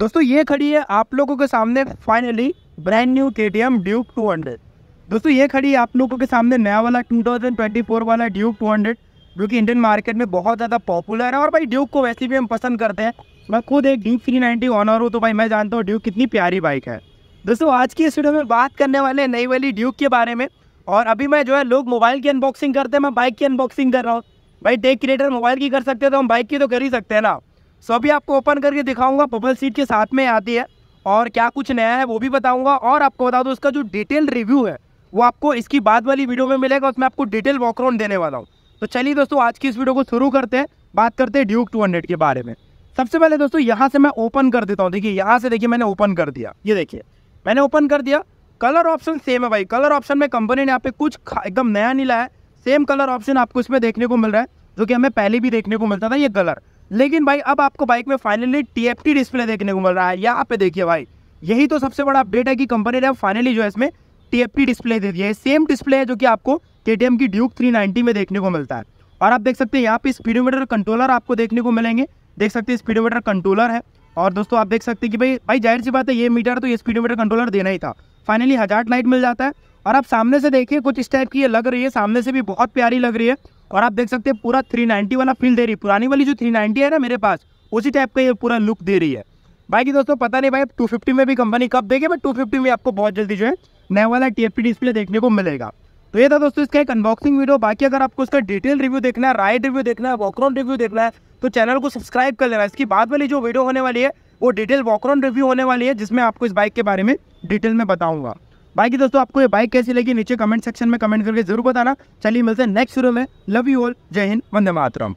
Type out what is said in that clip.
दोस्तों ये खड़ी है आप लोगों के सामने finally brand new K T M Duke two hundred दोस्तों ये खड़ी है आप लोगों के सामने नया वाला टू थाउजेंड ट्वेंटी फोर वाला ड्यूक टू हंड्रेड जो कि इंडियन मार्केट में बहुत ज़्यादा पॉपुलर है और भाई ड्यूक को वैसे भी हम पसंद करते हैं मैं खुद एक ड्यूक थ्री नाइन्टी ऑनर हूँ तो भाई मैं जानता हूँ ड्यूक कितनी प्यारी बाइक है दोस्तों आज की इस वीडियो में बात करने वाले नई वाली ड्यूक के बारे में और अभी मैं जो है लोग मोबाइल की अनबॉक्सिंग करते हैं मैं बाइक की अनबॉक्सिंग कर रहा हूँ भाई टेक क्रिएटर मोबाइल की कर सकते हैं तो हम बाइक की तो कर ही सकते हैं ना सो अभी आपको ओपन करके दिखाऊंगा बबल सीट के साथ में आती है और क्या कुछ नया है वो भी बताऊंगा और आपको बता दूँ इसका जो डिटेल रिव्यू है वो आपको इसकी बाद वाली वीडियो में मिलेगा उसमें आपको डिटेल वॉकराउंड देने वाला हूँ तो चलिए दोस्तों आज की इस वीडियो को शुरू करते हैं बात करते हैं ड्यूक टू के बारे में सबसे पहले दोस्तों यहाँ से मैं ओपन कर देता हूँ देखिए यहाँ से देखिए मैंने ओपन कर दिया ये देखिए मैंने ओपन कर दिया कलर ऑप्शन सेम है भाई कलर ऑप्शन में कंपनी ने यहाँ पे कुछ एकदम नया नहीं लाया सेम कलर ऑप्शन आपको इसमें देखने को मिल रहा है जो कि हमें पहले भी देखने को मिलता था ये कलर लेकिन भाई अब आपको बाइक में फाइनली टी डिस्प्ले देखने को मिल रहा है यहाँ पे देखिए भाई यही तो सबसे बड़ा अपडेट है कि कंपनी ने फाइनली जो है इसमें टी डिस्प्ले दे दिया है सेम डिस्प्ले है जो कि आपको के की ड्यूक 390 में देखने को मिलता है और आप देख सकते हैं यहाँ पे स्पीडोमीटर कंट्रोलर आपको देखने को मिलेंगे देख सकते हैं स्पीडोमीटर कंट्रोलर है और दोस्तों आप देख सकते हैं कि भाई भाई जाहिर सी बात है ये मीटर तो ये स्पीडोमीटर कंट्रोलर देना ही था फाइनली हजार लाइट मिल जाता है और आप सामने से देखिए कुछ इस टाइप की ये लग रही है सामने से भी बहुत प्यारी लग रही है और आप देख सकते हैं पूरा 390 वाला फील दे रही है पुरानी वाली जो 390 है ना मेरे पास उसी टाइप का ये पूरा लुक दे रही है बाकी दोस्तों पता नहीं भाई टू फिफ्टी में भी कंपनी कब देगी बट टू फिफ्टी में आपको बहुत जल्दी जो है नया वाला टी डिस्प्ले देखने को मिलेगा तो ये था दोस्तों इसका एक अनबॉक्सिंग वीडियो बाकी अगर आपको इसका डिटेल रिव्यू देखना है राइड रिव्यू देखना है वॉकराउंड रिव्यू देखना है तो चैनल को सब्सक्राइब कर लेना इसकी बाद वाली जो वीडियो होने वाली है वो डिटेल वॉकराउंड रिव्यू होने वाली है जिसमें आपको इस बाइक के बारे में डिटेल में बताऊँगा बाकी दोस्तों आपको ये बाइक कैसी लगी नीचे कमेंट सेक्शन में कमेंट करके जरूर बताना चलिए मिलते हैं नेक्स्ट वीडियो में लव यू ऑल जय हिंद वंदे मातरम